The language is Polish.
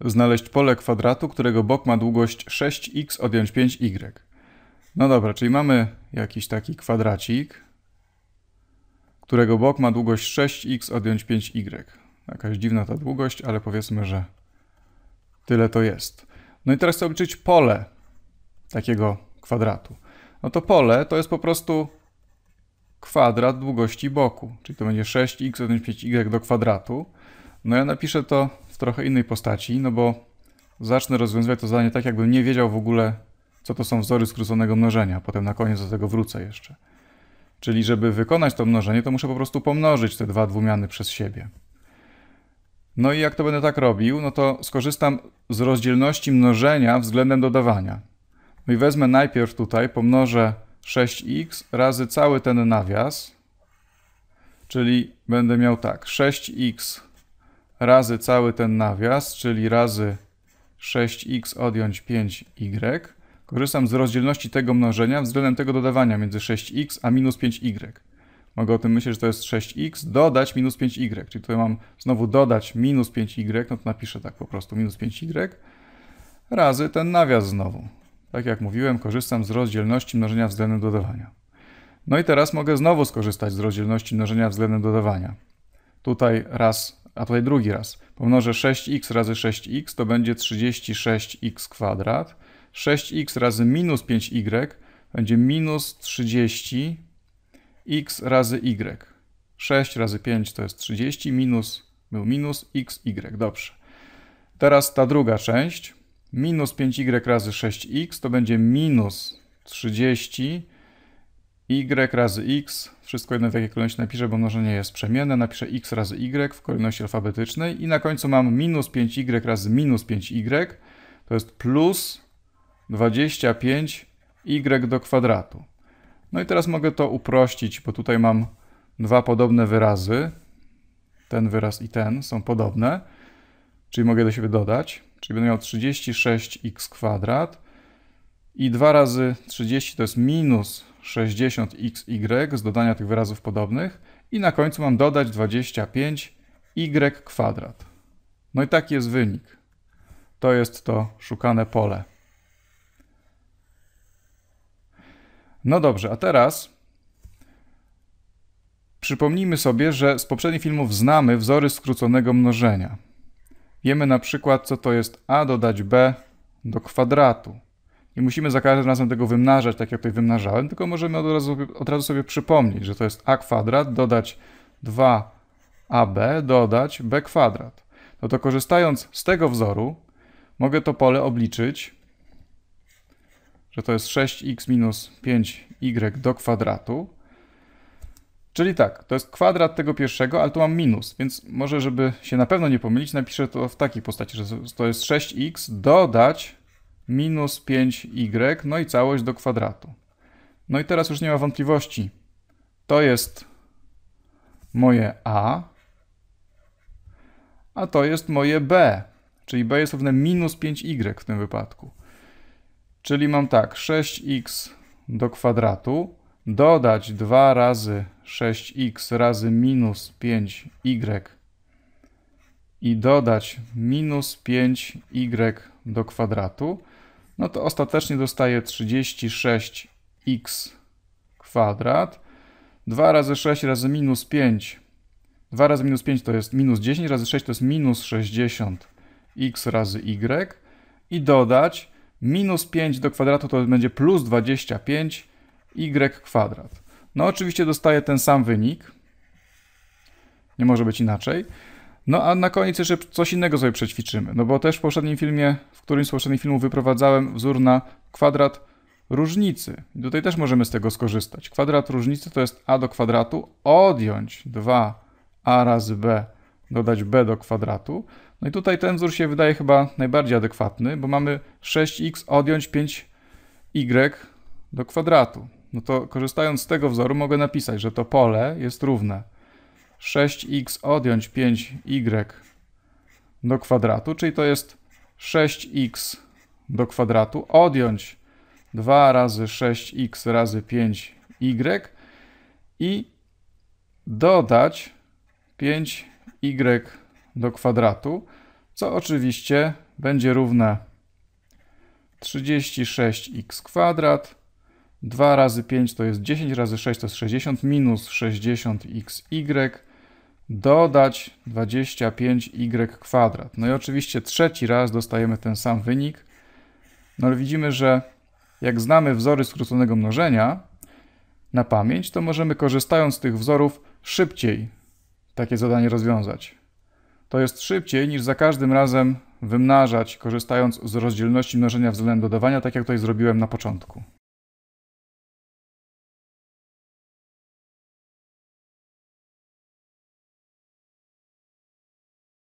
Znaleźć pole kwadratu, którego bok ma długość 6x odjąć 5y. No dobra, czyli mamy jakiś taki kwadracik, którego bok ma długość 6x odjąć 5y. Jakaś dziwna ta długość, ale powiedzmy, że tyle to jest. No i teraz chcę obliczyć pole takiego kwadratu. No to pole to jest po prostu kwadrat długości boku, czyli to będzie 6x odjąć 5y do kwadratu. No ja napiszę to w trochę innej postaci, no bo zacznę rozwiązywać to zadanie tak, jakbym nie wiedział w ogóle, co to są wzory skróconego mnożenia. Potem na koniec do tego wrócę jeszcze. Czyli żeby wykonać to mnożenie, to muszę po prostu pomnożyć te dwa dwumiany przez siebie. No i jak to będę tak robił, no to skorzystam z rozdzielności mnożenia względem dodawania. No i wezmę najpierw tutaj, pomnożę 6x razy cały ten nawias, czyli będę miał tak, 6x razy cały ten nawias, czyli razy 6x odjąć 5y. Korzystam z rozdzielności tego mnożenia względem tego dodawania między 6x a minus 5y. Mogę o tym myśleć, że to jest 6x dodać minus 5y. Czyli tutaj mam znowu dodać minus 5y, no to napiszę tak po prostu minus 5y razy ten nawias znowu. Tak jak mówiłem, korzystam z rozdzielności mnożenia względem dodawania. No i teraz mogę znowu skorzystać z rozdzielności mnożenia względem dodawania. Tutaj raz a tutaj drugi raz. Pomnożę 6x razy 6x to będzie 36x kwadrat. 6x razy minus 5y będzie minus 30x razy y. 6 razy 5 to jest 30, minus był minus xy. Dobrze. Teraz ta druga część. Minus 5y razy 6x to będzie minus 30 y razy x, wszystko jedno w jakiej kolejności napiszę, bo mnożenie jest przemienne, napiszę x razy y w kolejności alfabetycznej i na końcu mam minus 5y razy minus 5y, to jest plus 25y do kwadratu. No i teraz mogę to uprościć, bo tutaj mam dwa podobne wyrazy. Ten wyraz i ten są podobne, czyli mogę do siebie dodać. Czyli będę miał 36x kwadrat i 2 razy 30 to jest minus 60xy z dodania tych wyrazów podobnych i na końcu mam dodać 25y kwadrat. No i taki jest wynik. To jest to szukane pole. No dobrze, a teraz przypomnijmy sobie, że z poprzednich filmów znamy wzory skróconego mnożenia. Wiemy na przykład, co to jest a dodać b do kwadratu. I musimy za każdym razem tego wymnażać, tak jak tutaj wymnażałem, tylko możemy od razu, od razu sobie przypomnieć, że to jest a kwadrat dodać 2ab dodać b kwadrat. No to korzystając z tego wzoru, mogę to pole obliczyć, że to jest 6x minus 5y do kwadratu. Czyli tak, to jest kwadrat tego pierwszego, ale tu mam minus, więc może, żeby się na pewno nie pomylić, napiszę to w takiej postaci, że to jest 6x dodać minus 5y, no i całość do kwadratu. No i teraz już nie ma wątpliwości. To jest moje a, a to jest moje b, czyli b jest równe minus 5y w tym wypadku. Czyli mam tak, 6x do kwadratu, dodać 2 razy 6x razy minus 5y i dodać minus 5y do kwadratu no to ostatecznie dostaję 36x kwadrat. 2 razy 6 razy minus 5. 2 razy minus 5 to jest minus 10, razy 6 to jest minus 60x razy y. I dodać minus 5 do kwadratu to będzie plus 25y kwadrat. No oczywiście dostaję ten sam wynik. Nie może być inaczej. No a na koniec jeszcze coś innego sobie przećwiczymy, no bo też w poprzednim filmie, w którymś z poprzednich filmów wyprowadzałem wzór na kwadrat różnicy. I tutaj też możemy z tego skorzystać. Kwadrat różnicy to jest a do kwadratu odjąć 2a razy b, dodać b do kwadratu. No i tutaj ten wzór się wydaje chyba najbardziej adekwatny, bo mamy 6x odjąć 5y do kwadratu. No to korzystając z tego wzoru mogę napisać, że to pole jest równe 6x odjąć 5y do kwadratu, czyli to jest 6x do kwadratu odjąć 2 razy 6x razy 5y i dodać 5y do kwadratu, co oczywiście będzie równe 36x kwadrat, 2 razy 5 to jest 10 razy 6 to jest 60 minus 60xy dodać 25y kwadrat. No i oczywiście trzeci raz dostajemy ten sam wynik. No ale widzimy, że jak znamy wzory skróconego mnożenia na pamięć, to możemy korzystając z tych wzorów szybciej takie zadanie rozwiązać. To jest szybciej niż za każdym razem wymnażać, korzystając z rozdzielności mnożenia względem dodawania, tak jak tutaj zrobiłem na początku.